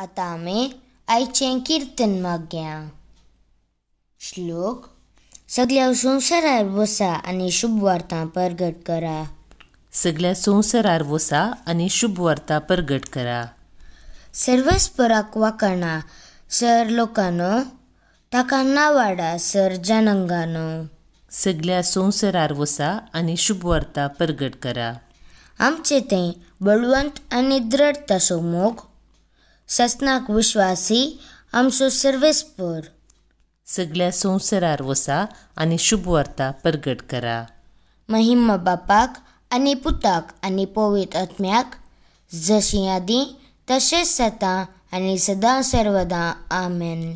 आता आम्ही आईचे कीर्तन मागया श्लोक सगळ्या संवसारार वसा आणि शुभ वार्ता प्रगट करा सगळ्या संवसारार वसा आणि शुभ वार्ता प्रगट करा सर्वस्पराक वाकणा सर लोकांनो ताका वाडा सर जनंगान सगळ्या संवसारार वसा आणि शुभ वार्ता प्रगट करा आमचे ते बळवंत आनी तसो मोग सस्नाक विश्वासी आमचो सर्वेस पर सगळ्या संसारार वसा आणि शुभ वार्ता करा महिम बापाक आणि पुताक आणि पवित आत्म्याक जशी आदी तसेच सता आणि सदा सर्वदा, आमेन